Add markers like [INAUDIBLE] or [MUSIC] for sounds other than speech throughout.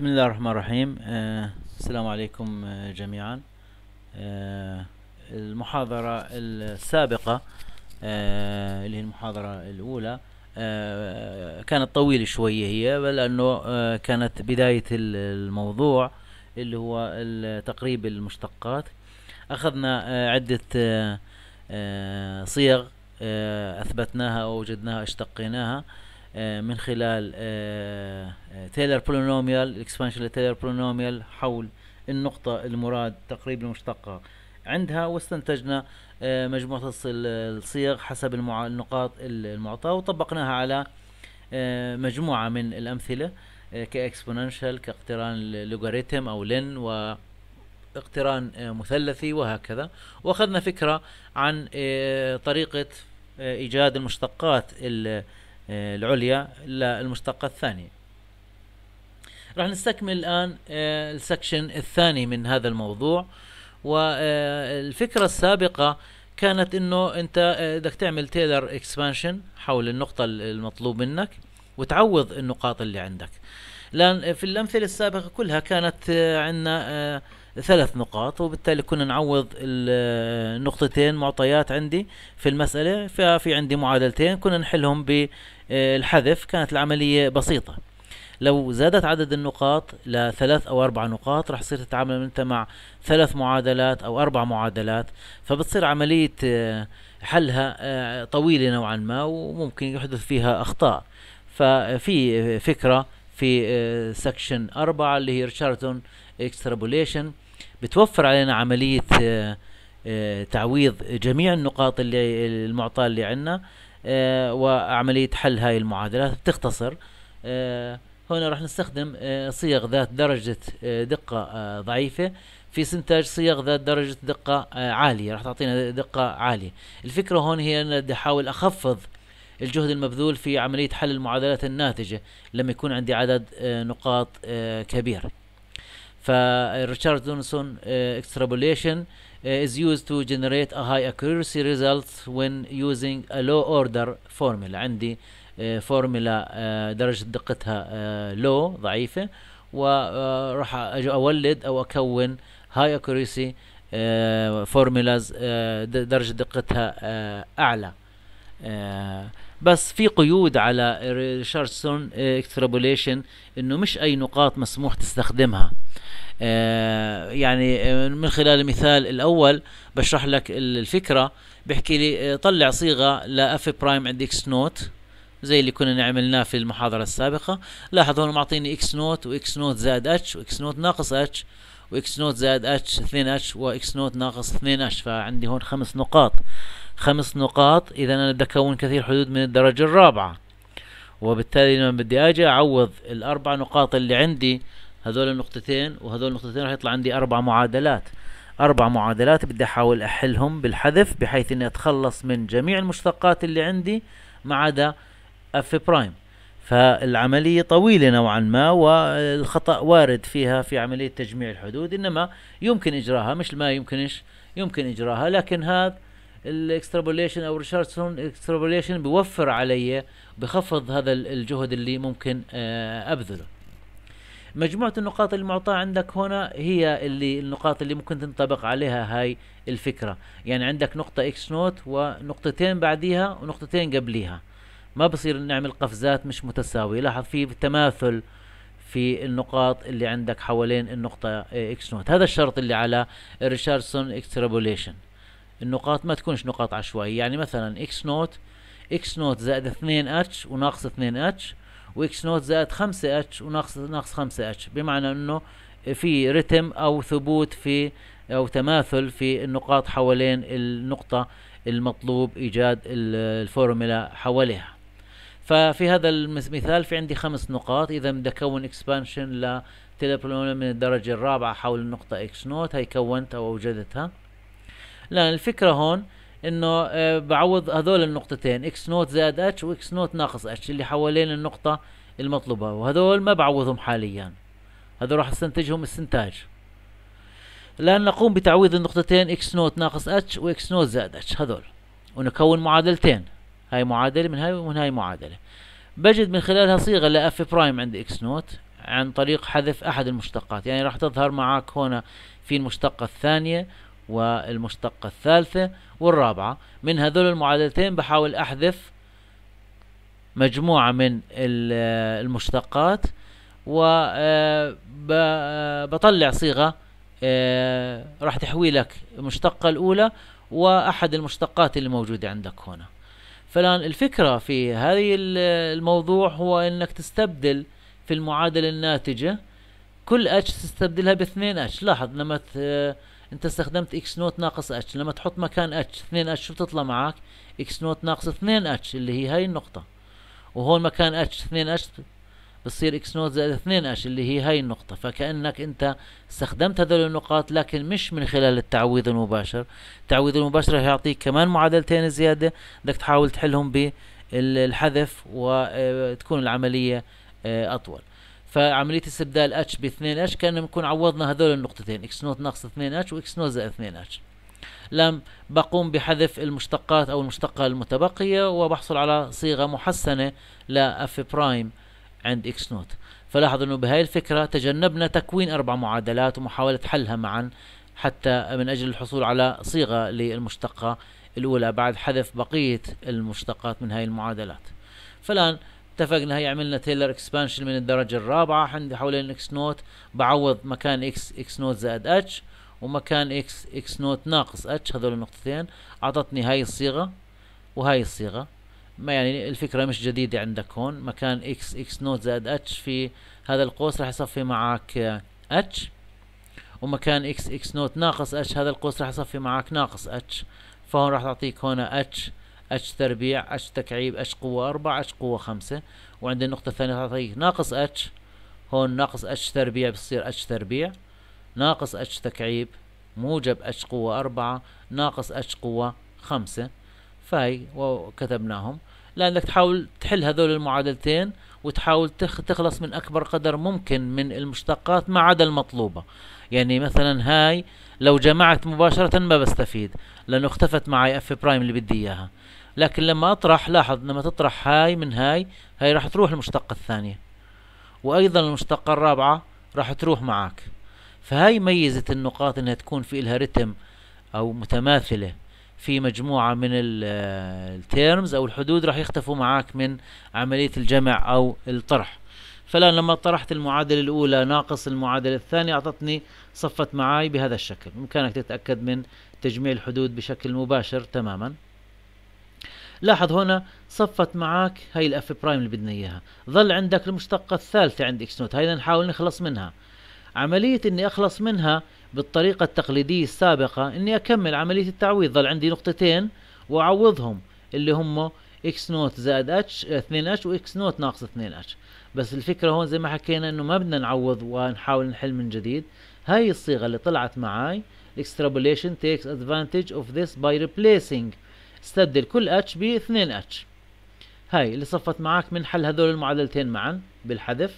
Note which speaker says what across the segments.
Speaker 1: بسم الله الرحمن الرحيم آه السلام عليكم آه جميعا آه المحاضرة السابقة آه اللي هي المحاضرة الأولى آه كانت طويلة شوية هي بل أنه آه كانت بداية الموضوع اللي هو تقريب المشتقات أخذنا آه عدة آه،, آه صيغ آه أثبتناها أو وجدناها اشتقيناها آه آه، من خلال تايلر بولينوميال الاكسبانشن لتايلر بولينوميال حول النقطة المراد تقريب المشتقة عندها واستنتجنا آه، مجموعة الصيغ حسب النقاط المعطاة وطبقناها على آه، مجموعة من الأمثلة كإكسبوننشال كاقتران لوغاريتم أو لن و اقتران مثلثي وهكذا واخذنا فكرة عن طريقة ايجاد المشتقات آه، العليا للمشتقة الثانية راح نستكمل الآن آه، السكشن الثاني من هذا الموضوع والفكرة آه، السابقة كانت انه انت بدك تعمل تيلر اكسبانشن حول النقطة المطلوب منك وتعوض النقاط اللي عندك لان في الامثله السابقه كلها كانت عندنا ثلاث نقاط وبالتالي كنا نعوض النقطتين معطيات عندي في المسألة ففي عندي معادلتين كنا نحلهم آه، الحذف كانت العملية بسيطة لو زادت عدد النقاط لثلاث أو أربع نقاط رح تصير تتعامل أنت مع ثلاث معادلات أو أربع معادلات فبتصير عملية آه، حلها آه، طويلة نوعا ما وممكن يحدث فيها أخطاء ففي فكرة في سكشن أربعة اللي هي ريتشاردون اكسترابوليشن بتوفر علينا عملية تعويض جميع النقاط اللي المعطاة اللي عندنا آه، وعملية حل هاي المعادلات بتختصر آه، هنا راح نستخدم آه، صيغ ذات درجة دقة ضعيفة في استنتاج صيغ ذات درجة دقة عالية راح تعطينا دقة عالية الفكرة هون هي أن بدي أحاول أخفض الجهد المبذول في عملية حل المعادلات الناتجة لما يكون عندي عدد نقاط كبير فريتشاردسون اكسترابوليشن uh, uh, is used to generate a high accuracy result when using a low order formula عندي فورمولا uh, درجة دقتها لو ضعيفة وراح اولد او اكون هاي اكيرسي فورمولاز درجة دقتها اعلى بس في قيود على ريشاردسون اكسترابوليشن انه مش اي نقاط مسموح تستخدمها آه، يعني آه، من خلال المثال الأول بشرح لك الفكرة بحكي لي آه، طلع صيغة لأف برايم عند إكس نوت زي اللي كنا عملناه في المحاضرة السابقة لاحظ هون معطيني إكس نوت وإكس نوت زائد اتش وإكس نوت ناقص اتش واكس نوت زائد اتش 2 اتش واكس نوت ناقص 2 اتش فعندي هون خمس نقاط خمس نقاط اذا انا بدي اكون كثير حدود من الدرجة الرابعة وبالتالي لما بدي اجي اعوض الاربع نقاط اللي عندي هذول النقطتين وهذول النقطتين راح يطلع عندي اربع معادلات اربع معادلات بدي احاول احلهم بالحذف بحيث اني اتخلص من جميع المشتقات اللي عندي ما عدا اف برايم فالعملية طويلة نوعا ما والخطأ وارد فيها في عملية تجميع الحدود إنما يمكن إجراها مش ما يمكنش يمكن إجراها لكن هذا الاكسترابوليشن أو ريشاردسون اكسترابوليشن بيوفر علي بخفض هذا الجهد اللي ممكن آه، أبذله مجموعة النقاط المعطاة عندك هنا هي اللي النقاط اللي ممكن تنطبق عليها هاي الفكرة يعني عندك نقطة اكس نوت ونقطتين بعديها ونقطتين قبليها ما بصير نعمل قفزات مش متساوية لاحظ في تماثل في النقاط اللي عندك حوالين النقطة اكس نوت هذا الشرط اللي على ريشاردسون اكسترابوليشن النقاط ما تكونش نقاط عشوائية يعني مثلا اكس نوت اكس نوت زائد 2 اتش وناقص 2 اتش واكس نوت زائد 5 اتش وناقص ناقص 5 اتش بمعنى انه في رتم او ثبوت في او تماثل في النقاط حوالين النقطة المطلوب ايجاد الفورمولا حواليها ففي هذا المثال في عندي خمس نقاط اذا بدي اكون اكسبانشن لتلبلونا من الدرجة الرابعة حول النقطة اكس نوت هي كونت او اوجدتها لان الفكرة هون انه آه، بعوض هذول النقطتين اكس نوت زائد اتش واكس نوت ناقص اتش اللي حوالين النقطة المطلوبة وهذول ما بعوضهم حاليا هذول راح استنتجهم استنتاج الآن نقوم بتعويض النقطتين اكس نوت ناقص اتش واكس نوت زائد اتش هذول ونكون معادلتين هاي معادلة من هاي ومن هاي معادلة بجد من خلالها صيغة لأف برايم عند اكس نوت عن طريق حذف أحد المشتقات يعني راح تظهر معك هنا في المشتقة الثانية والمشتقة الثالثة والرابعة من هذول المعادلتين بحاول أحذف مجموعة من المشتقات وبطلع آه، آه، صيغة آه، راح تحوي لك المشتقة الأولى وأحد المشتقات اللي موجودة عندك هنا فالآن الفكرة في هذه الموضوع هو أنك تستبدل في المعادلة الناتجة كل اتش تستبدلها باثنين اتش لاحظ لما انت استخدمت اكس نوت ناقص اتش لما تحط مكان اتش 2 اتش شو بتطلع معك اكس نوت ناقص 2 اتش اللي هي هاي النقطة وهون مكان اتش 2 اتش بصير اكس نوت زائد 2 اتش اللي هي هاي النقطة فكأنك انت استخدمت هذول النقاط لكن مش من خلال التعويض المباشر التعويض المباشر هيعطيك كمان معادلتين زيادة بدك تحاول تحلهم بالحذف وتكون آه، العملية آه، اطول فعمليه استبدال اتش ب 2 اتش كان بنكون عوضنا هذول النقطتين اكس نوت ناقص 2 اتش واكس نوت زائد 2 اتش لم بقوم بحذف المشتقات او المشتقه المتبقيه وبحصل على صيغه محسنه لاف برايم عند اكس نوت فلاحظ انه بهاي الفكره تجنبنا تكوين اربع معادلات ومحاوله حلها معا حتى من اجل الحصول على صيغه للمشتقه الاولى بعد حذف بقيه المشتقات من هاي المعادلات فالان اتفقنا هي عملنا تيلر اكسبانشن من الدرجه الرابعه عندي حوالين اكس نوت بعوض مكان اكس اكس نوت زائد اتش ومكان اكس اكس نوت ناقص اتش هذول النقطتين اعطتني هاي الصيغه وهاي الصيغه ما يعني الفكره مش جديده عندك هون مكان اكس اكس نوت زائد اتش في هذا القوس راح يصفي معك اتش ومكان اكس اكس نوت ناقص اتش هذا القوس راح يصفي معك ناقص اتش فهون راح تعطيك هون اتش اتش تربيع اتش تكعيب اتش قوة أربعة اتش قوة خمسة وعندي النقطة الثانية تعطيك ناقص اتش هون ناقص اتش تربيع بتصير اتش تربيع ناقص اتش تكعيب موجب اتش قوة أربعة ناقص اتش قوة خمسة فهي وكتبناهم لأنك تحاول تحل هذول المعادلتين وتحاول تخلص من أكبر قدر ممكن من المشتقات ما عدا المطلوبة يعني مثلا هاي لو جمعت مباشرة ما بستفيد لأنه اختفت معي اف برايم اللي بدي إياها لكن لما اطرح لاحظ لما تطرح هاي من هاي هاي راح تروح المشتقة الثانية وايضا المشتقة الرابعة راح تروح معك فهاي ميزة النقاط انها تكون في الها رتم او متماثلة في مجموعة من التيرمز آه، او الحدود راح يختفوا معك من عملية الجمع او الطرح فالان لما طرحت المعادلة الاولى ناقص المعادلة الثانية اعطتني صفت معاي بهذا الشكل بامكانك تتأكد من تجميع الحدود بشكل مباشر تماما لاحظ هنا صفت معاك هاي الاف برايم اللي بدنا اياها ظل عندك المشتقة الثالثة عند اكس نوت هاي نحاول نخلص منها عملية اني اخلص منها بالطريقة التقليدية السابقة اني اكمل عملية التعويض ظل عندي نقطتين واعوضهم اللي هم اكس نوت زائد اتش 2 اتش واكس نوت ناقص 2 اتش بس الفكرة هون زي ما حكينا انه ما بدنا نعوض ونحاول نحل من جديد هاي الصيغة اللي طلعت معاي extrapolation takes advantage of this by replacing استبدل كل اتش ب 2 اتش هاي اللي صفت معاك من حل هذول المعادلتين معا بالحذف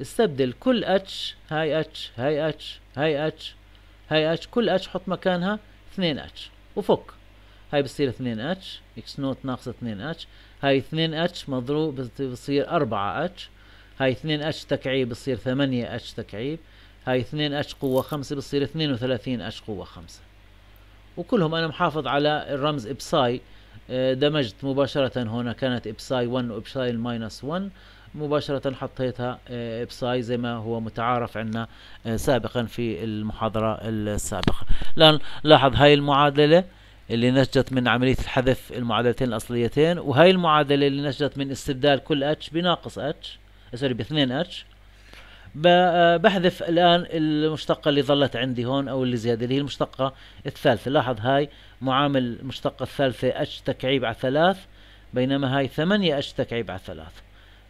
Speaker 1: استبدل كل اتش هاي اتش هاي اتش هاي اتش هاي اتش كل اتش حط مكانها 2 اتش وفك هاي بصير 2 اتش اكس نوت ناقص 2 اتش هاي 2 اتش مضروب بصير 4 اتش هاي 2 اتش تكعيب بصير 8 اتش تكعيب هاي 2 اتش قوة 5 بصير 32 اتش قوة 5 وكلهم انا محافظ على الرمز ابساي آه، دمجت مباشرة هنا كانت ابساي 1 وابساي الماينس 1 مباشرة حطيتها آه، ابساي زي ما هو متعارف عندنا آه، سابقا في المحاضرة السابقة الآن لاحظ هاي المعادلة اللي نتجت من عملية الحذف المعادلتين الأصليتين وهاي المعادلة اللي نتجت من استبدال كل اتش بناقص اتش سوري باثنين اتش آه، بحذف الآن المشتقة اللي ظلت عندي هون أو اللي زيادة اللي هي المشتقة الثالثة لاحظ هاي معامل المشتقة الثالثة اتش تكعيب على ثلاث بينما هاي ثمانية اتش تكعيب على ثلاث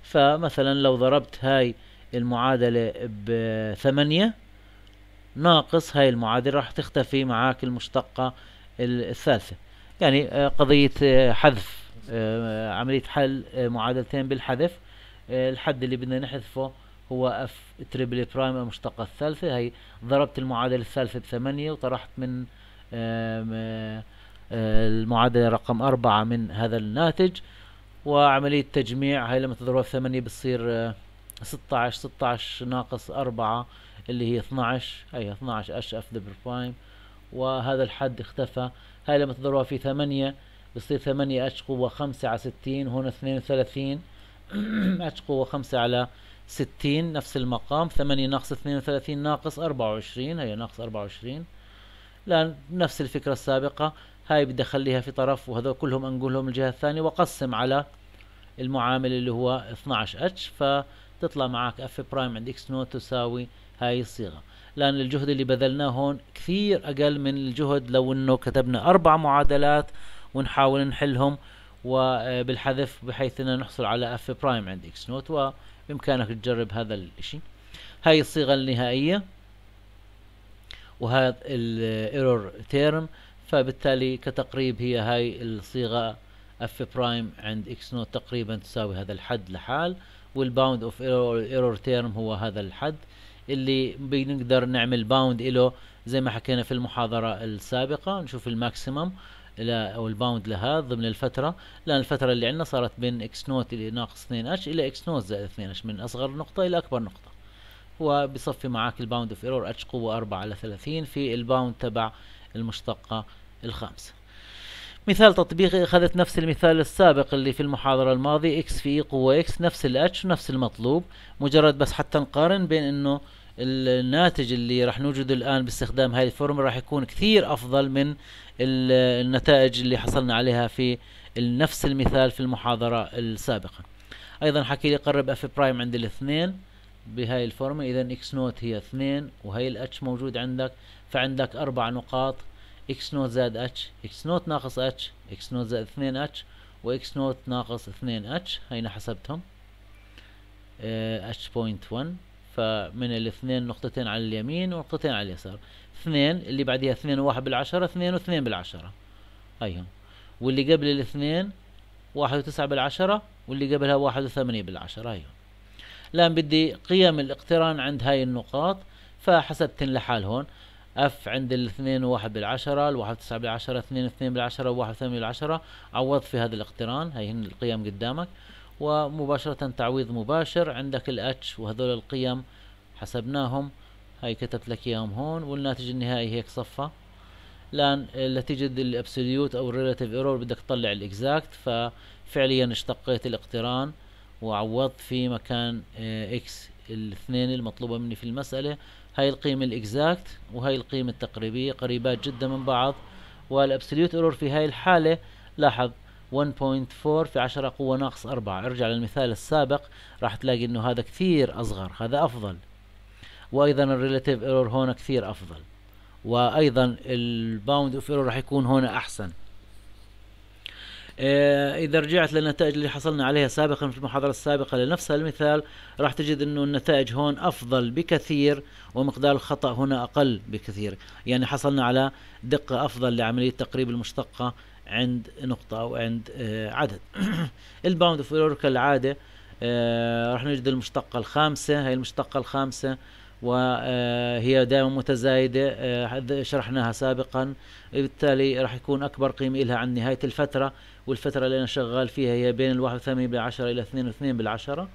Speaker 1: فمثلا لو ضربت هاي المعادلة بثمانية ناقص هاي المعادلة راح تختفي معاك المشتقة الثالثة يعني آه، قضية آه، حذف عملية حل معادلتين بالحذف الحد اللي بدنا نحذفه هو اف تريبل برايم المشتقة الثالثة هي ضربت المعادلة الثالثة بثمانية وطرحت من المعادلة رقم أربعة من هذا الناتج وعملية تجميع هي لما تضربها بثمانية بتصير ستة عشر ستة عشر ناقص أربعة اللي هي اثنا عشر هي اثنا عشر اش اف دبل برايم وهذا الحد اختفى هاي لما تضربها في ثمانية بصير ثمانية اتش قوة خمسة على ستين هون اثنين وثلاثين اتش [CLEARS THROAT] قوة خمسة على 60 نفس المقام 8 ناقص 32 ناقص 24 هي ناقص 24 لان الآن نفس الفكرة السابقة هاي بدي أخليها في طرف وهذول كلهم أنقلهم الجهة الثانية وأقسم على المعامل اللي هو 12 اتش فتطلع معك اف برايم عند اكس نوت تساوي هاي الصيغة لأن الجهد اللي بذلناه هون كثير أقل من الجهد لو أنه كتبنا أربع معادلات ونحاول نحلهم وبالحذف بحيث أننا نحصل على اف برايم عند اكس نوت و بإمكانك تجرب هذا الشيء هاي الصيغة النهائية وهذا الايرور تيرم فبالتالي كتقريب هي هاي الصيغة اف برايم عند اكس نوت تقريبا تساوي هذا الحد لحال والباوند اوف ايرور تيرم هو هذا الحد اللي بنقدر نعمل باوند له زي ما حكينا في المحاضرة السابقة نشوف الماكسيمم او الباوند لها ضمن الفتره لان الفتره اللي عندنا صارت بين اكس نوت اللي ناقص 2 اتش الى اكس نوت زائد 2 اتش من اصغر نقطه الى اكبر نقطه وبصفي معاك الباوند اوف ايرور اتش قوه 4 على 30 في الباوند تبع المشتقه الخامسه مثال تطبيقي اخذت نفس المثال السابق اللي في المحاضرة الماضية اكس في قوة اكس نفس الاتش ونفس المطلوب مجرد بس حتى نقارن بين انه الناتج اللي راح نوجده الآن باستخدام هذه الفورمولا راح يكون كثير أفضل من النتائج اللي حصلنا عليها في نفس المثال في المحاضرة السابقة أيضا حكي لي قرب اف برايم عند الاثنين بهاي الفورمولا إذا اكس نوت هي اثنين وهي الاتش موجود عندك فعندك أربع نقاط اكس نوت زائد اتش اكس نوت ناقص اتش اكس نوت زائد اثنين اتش واكس نوت ناقص اثنين اتش هينا حسبتهم اتش بوينت 1 فمن الاثنين نقطتين على اليمين ونقطتين على اليسار اثنين اللي بعديها اثنين وواحد بالعشرة اثنين واثنين بالعشرة هيهم واللي قبل الاثنين واحد وتسعة بالعشرة واللي قبلها واحد وثمانية بالعشرة هيهم الآن بدي قيم الاقتران عند هاي النقاط فحسبتن لحال هون اف عند الاثنين وواحد بالعشرة الواحد وتسعة بالعشرة اثنين اثنين بالعشرة وواحد وثمانية بالعشرة عوض في هذا الاقتران هي القيم قدامك ومباشرة تعويض مباشر عندك الاتش وهذول القيم حسبناهم هاي كتبت لك اياهم هون والناتج النهائي هيك صفى الان نتيجة الابسوليوت او الريلاتيف ايرور بدك تطلع الاكزاكت ففعليا اشتقيت الاقتران وعوضت في مكان اكس آه، الاثنين المطلوبة مني في المسألة هاي القيمة الاكزاكت وهاي القيمة التقريبية قريبات جدا من بعض والابسوليوت ايرور في هاي الحالة لاحظ 1.4 في 10 قوة ناقص 4 ارجع للمثال السابق راح تلاقي انه هذا كثير اصغر هذا افضل وايضا الريلاتيف ايرور هون كثير افضل وايضا الباوند اوف ايرور راح يكون هون احسن آه، اذا رجعت للنتائج اللي حصلنا عليها سابقا في المحاضره السابقه لنفس المثال راح تجد انه النتائج هون افضل بكثير ومقدار الخطا هنا اقل بكثير يعني حصلنا على دقه افضل لعمليه تقريب المشتقه عند نقطة أو عند آه، عدد [CLEARS THROAT] الباوند اوف كالعادة آه، راح نجد المشتقة الخامسة هي المشتقة الخامسة وهي آه، دائما متزايدة شرحناها سابقا بالتالي راح يكون أكبر قيمة لها عن نهاية الفترة والفترة اللي أنا شغال فيها هي بين الواحد وثمانين بالعشرة إلى اثنين واثنين بالعشرة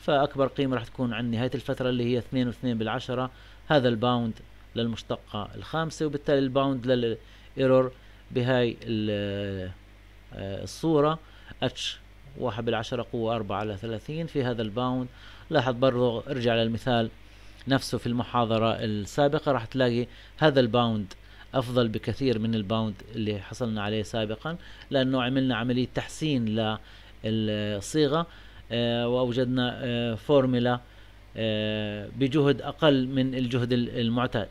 Speaker 1: فأكبر قيمة راح تكون عن نهاية الفترة اللي هي اثنين واثنين بالعشرة هذا الباوند للمشتقة الخامسة وبالتالي الباوند للإيرور بهاي آه، الصورة اتش واحد بالعشرة قوة أربعة على ثلاثين في هذا الباوند لاحظ برضو ارجع للمثال نفسه في المحاضرة السابقة راح تلاقي هذا الباوند أفضل بكثير من الباوند اللي حصلنا عليه سابقا لأنه عملنا عملية تحسين للصيغة آه، وأوجدنا فورميلا آه، بجهد أقل من الجهد المعتاد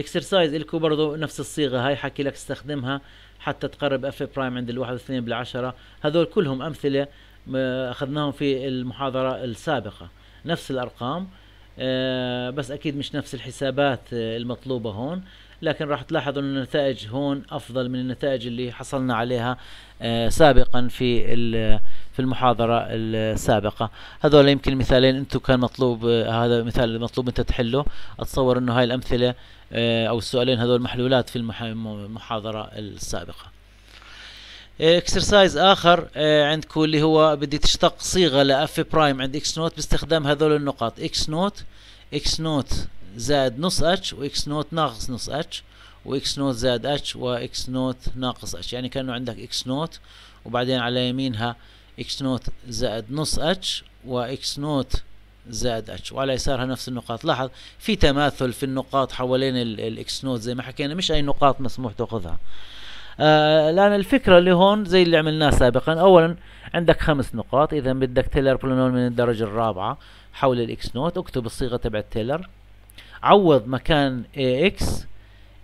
Speaker 1: اكسرسايز الكو برضه نفس الصيغه هاي حكي لك استخدمها حتى تقرب اف برايم عند الواحد واثنين بالعشرة هذول كلهم امثله اخذناهم في المحاضره السابقه نفس الارقام آه، بس اكيد مش نفس الحسابات آه، المطلوبه هون لكن راح تلاحظوا ان النتائج هون افضل من النتائج اللي حصلنا عليها آه، سابقا في في المحاضرة السابقة هذول يمكن مثالين انتم كان مطلوب آه، هذا مثال مطلوب انت تحله اتصور انه هاي الامثلة آه، او السؤالين هذول محلولات في المحاضرة السابقة اكسرسايز اخر عندكم اللي هو بدي تشتق صيغه لاف برايم عند اكس نوت باستخدام هذول النقاط اكس نوت اكس نوت زائد نص اتش واكس نوت ناقص نص اتش واكس نوت زائد اتش واكس نوت ناقص اتش يعني كانه عندك اكس نوت وبعدين على يمينها اكس نوت زائد نص اتش واكس نوت زائد اتش وعلى يسارها نفس النقاط لاحظ في تماثل في النقاط حوالين الاكس نوت زي ما حكينا مش اي نقاط مسموح تاخذها آه الان الفكره اللي هون زي اللي عملناه سابقا اولا عندك خمس نقاط اذا بدك تيلر بولينوم من الدرجه الرابعه حول الاكس نوت اكتب الصيغه تبع تيلر عوض مكان اكس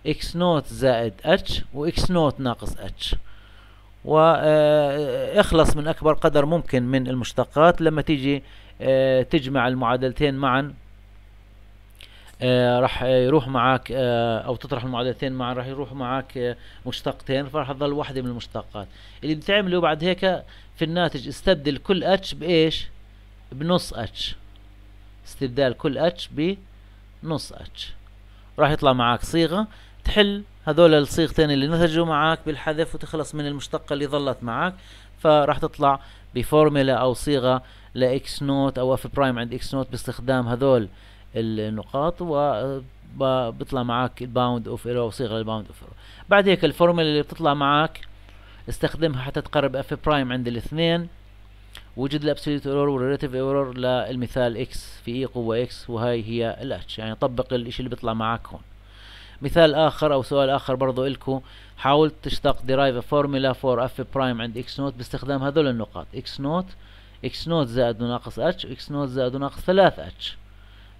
Speaker 1: اكس نوت زائد اتش واكس نوت ناقص اتش واخلص آه، من اكبر قدر ممكن من المشتقات لما تيجي آه، تجمع المعادلتين معا آه، راح يروح معك او تطرح المعادلتين معا راح يروح معك مشتقتين فراح تظل واحده من المشتقات اللي بتعمله بعد هيك في الناتج استبدل كل اتش بايش بنص اتش استبدال كل اتش بنص نص اتش راح يطلع معاك صيغة تحل هذول الصيغتين اللي نتجوا معاك بالحذف وتخلص من المشتقة اللي ظلت معاك فراح تطلع بفورمولا او صيغة لاكس نوت او اف برايم عند اكس نوت باستخدام هذول النقاط و بيطلع معاك باوند اوف ايرو صيغه الباوند اوف ايرو بعد هيك الفورمولا اللي بتطلع معاك استخدمها حتى تقرب اف برايم عند الاثنين وجد الابسوليت ايرور والريلاتيف ايرور للمثال اكس في اي e قوه اكس وهاي هي الاتش يعني طبق الشيء اللي بيطلع معك هون مثال اخر او سؤال اخر برضو الكو حاولت تشتق ديرايف فورمولا فور اف برايم عند اكس نوت باستخدام هذول النقاط اكس نوت اكس نوت زائد ناقص اتش اكس نوت زائد ناقص 3 اتش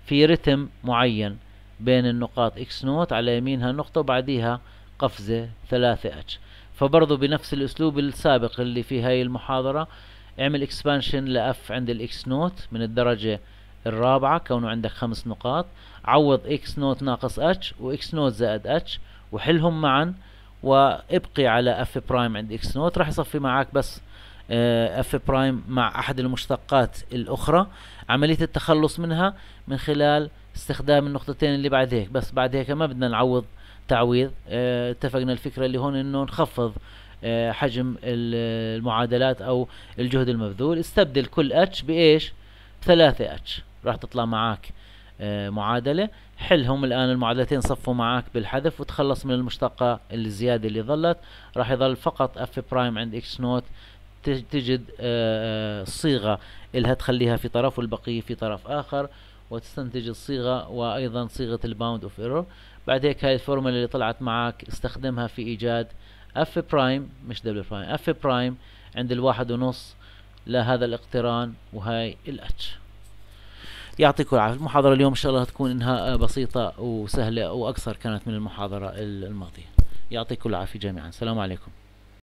Speaker 1: في رتم معين بين النقاط اكس نوت على يمينها نقطة وبعديها قفزة ثلاثة اتش فبرضو بنفس الاسلوب السابق اللي في هاي المحاضرة اعمل اكسبانشن لاف عند الاكس نوت من الدرجة الرابعة كونه عندك خمس نقاط عوض اكس نوت ناقص اتش واكس نوت زائد اتش وحلهم معا وابقي على اف برايم عند اكس نوت راح يصفي معك بس اف آه، برايم مع احد المشتقات الاخرى عملية التخلص منها من خلال استخدام النقطتين اللي بعد هيك بس بعد هيك ما بدنا نعوض تعويض اه اتفقنا الفكرة اللي هون انه نخفض آه، حجم المعادلات او الجهد المبذول استبدل كل اتش بايش ثلاثة اتش راح تطلع معك آه، معادله حلهم الان المعادلتين صفوا معك بالحذف وتخلص من المشتقه الزياده اللي ظلت راح يظل فقط اف برايم عند اكس نوت تجد آه، صيغه الها تخليها في طرف والبقيه في طرف اخر وتستنتج الصيغه وايضا صيغه الباوند اوف ايرور بعد هيك هاي الفورمولا اللي طلعت معك استخدمها في ايجاد اف برايم مش دبل برايم اف برايم عند الواحد ونص لهذا الاقتران وهي الاتش يعطيكم العافيه المحاضره اليوم ان شاء الله تكون انها بسيطه وسهله واكثر كانت من المحاضره الماضيه يعطيكم العافيه جميعا السلام عليكم